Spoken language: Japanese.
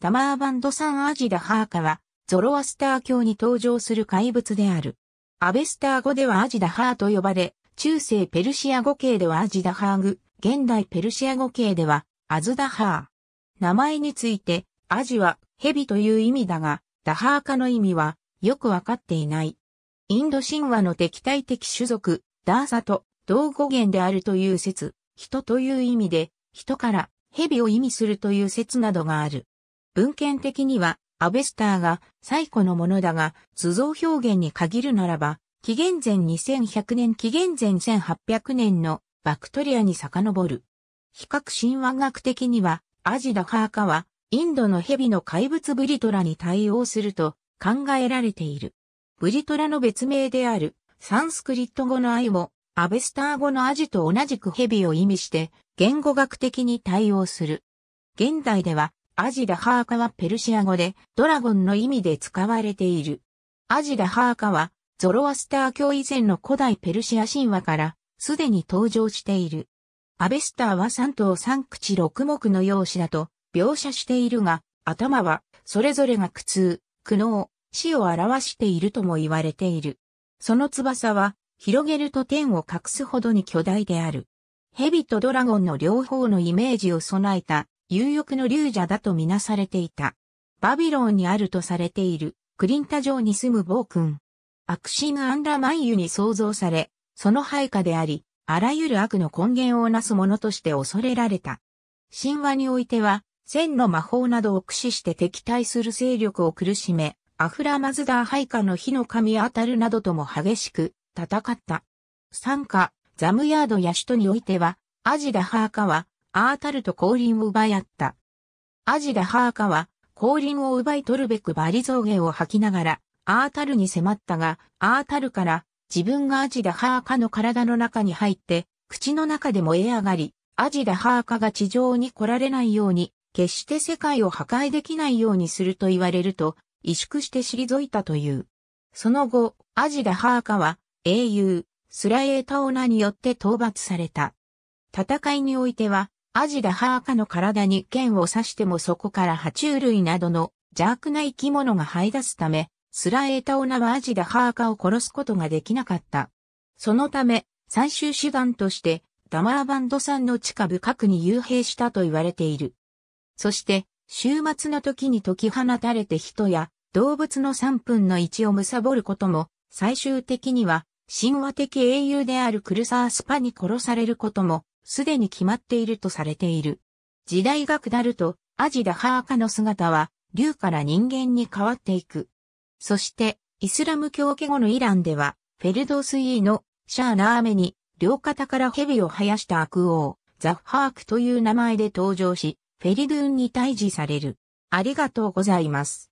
タマーバンドサンアジダハーカは、ゾロアスター教に登場する怪物である。アベスター語ではアジダハーと呼ばれ、中世ペルシア語系ではアジダハーグ、現代ペルシア語系ではアズダハー。名前について、アジは蛇という意味だが、ダハーカの意味はよくわかっていない。インド神話の敵対的種族、ダーサと同語源であるという説、人という意味で、人から蛇を意味するという説などがある。文献的には、アベスターが最古のものだが、図像表現に限るならば、紀元前2100年紀元前1800年のバクトリアに遡る。比較神話学的には、アジダハーカは、インドの蛇の怪物ブリトラに対応すると考えられている。ブリトラの別名である、サンスクリット語の愛を、アベスター語のアジと同じく蛇を意味して、言語学的に対応する。現代では、アジダハーカはペルシア語でドラゴンの意味で使われている。アジダハーカはゾロアスター教以前の古代ペルシア神話からすでに登場している。アベスターは三頭三口六目の容姿だと描写しているが、頭はそれぞれが苦痛、苦悩、死を表しているとも言われている。その翼は広げると天を隠すほどに巨大である。蛇とドラゴンの両方のイメージを備えた有力の流者だとみなされていた。バビロンにあるとされているクリンタ城に住む暴君。悪神アンラマイユに創造され、その配下であり、あらゆる悪の根源をなすものとして恐れられた。神話においては、千の魔法などを駆使して敵対する勢力を苦しめ、アフラマズダー配下の火の神アタルなどとも激しく戦った。参加、ザムヤードや首都においては、アジダハーカは、アータルと後輪を奪い合った。アジダハーカは、後輪を奪い取るべくバリ造減を吐きながら、アータルに迫ったが、アータルから、自分がアジダハーカの体の中に入って、口の中で燃え上がり、アジダハーカが地上に来られないように、決して世界を破壊できないようにすると言われると、萎縮して退いたという。その後、アジダハーカは、英雄、スラエータオナによって討伐された。戦いにおいては、アジダハアカの体に剣を刺してもそこから爬虫類などの邪悪な生き物が這い出すため、スラエータオナはアジダハアカを殺すことができなかった。そのため、最終手段として、ダマーバンドさんの地下深くに幽閉したと言われている。そして、週末の時に解き放たれて人や動物の3分の1を貪ることも、最終的には神話的英雄であるクルサースパに殺されることもすでに決まっているとされている。時代が下ると、アジダハーカの姿は、竜から人間に変わっていく。そして、イスラム教家後のイランでは、フェルドスイーのシャーナーメに、両肩から蛇を生やした悪王、ザッハークという名前で登場し、フェリドゥーンに退治される。ありがとうございます。